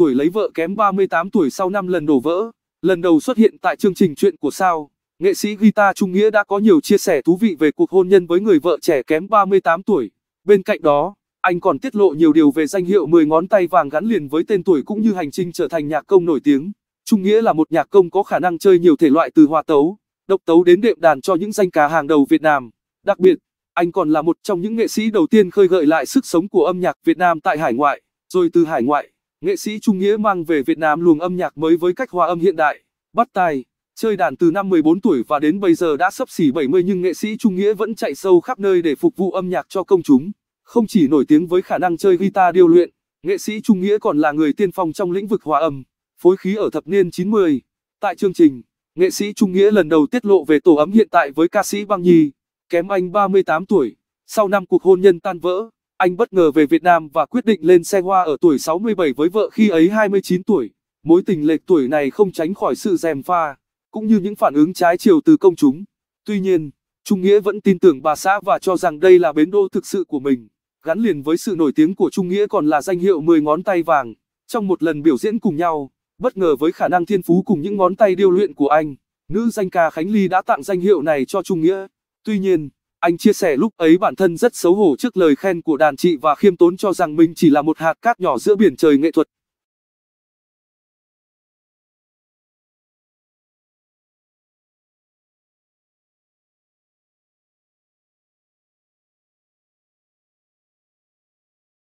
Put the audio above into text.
tuổi lấy vợ kém 38 tuổi sau 5 lần đổ vỡ. Lần đầu xuất hiện tại chương trình chuyện của sao, nghệ sĩ guitar Trung Nghĩa đã có nhiều chia sẻ thú vị về cuộc hôn nhân với người vợ trẻ kém 38 tuổi. Bên cạnh đó, anh còn tiết lộ nhiều điều về danh hiệu 10 ngón tay vàng gắn liền với tên tuổi cũng như hành trình trở thành nhạc công nổi tiếng. Trung Nghĩa là một nhạc công có khả năng chơi nhiều thể loại từ hòa tấu, độc tấu đến đệm đàn cho những danh ca hàng đầu Việt Nam. Đặc biệt, anh còn là một trong những nghệ sĩ đầu tiên khơi gợi lại sức sống của âm nhạc Việt Nam tại hải ngoại, rồi từ hải ngoại Nghệ sĩ Trung Nghĩa mang về Việt Nam luồng âm nhạc mới với cách hòa âm hiện đại, bắt tay chơi đàn từ năm 14 tuổi và đến bây giờ đã sấp xỉ 70 nhưng nghệ sĩ Trung Nghĩa vẫn chạy sâu khắp nơi để phục vụ âm nhạc cho công chúng. Không chỉ nổi tiếng với khả năng chơi guitar điêu luyện, nghệ sĩ Trung Nghĩa còn là người tiên phong trong lĩnh vực hòa âm, phối khí ở thập niên 90. Tại chương trình, nghệ sĩ Trung Nghĩa lần đầu tiết lộ về tổ ấm hiện tại với ca sĩ Băng Nhi, kém anh 38 tuổi, sau năm cuộc hôn nhân tan vỡ anh bất ngờ về Việt Nam và quyết định lên xe hoa ở tuổi 67 với vợ khi ấy 29 tuổi. Mối tình lệch tuổi này không tránh khỏi sự gièm pha, cũng như những phản ứng trái chiều từ công chúng. Tuy nhiên, Trung Nghĩa vẫn tin tưởng bà xã và cho rằng đây là bến đỗ thực sự của mình. Gắn liền với sự nổi tiếng của Trung Nghĩa còn là danh hiệu 10 ngón tay vàng. Trong một lần biểu diễn cùng nhau, bất ngờ với khả năng thiên phú cùng những ngón tay điêu luyện của anh, nữ danh ca Khánh Ly đã tặng danh hiệu này cho Trung Nghĩa. Tuy nhiên, anh chia sẻ lúc ấy bản thân rất xấu hổ trước lời khen của đàn chị và khiêm tốn cho rằng mình chỉ là một hạt cát nhỏ giữa biển trời nghệ thuật.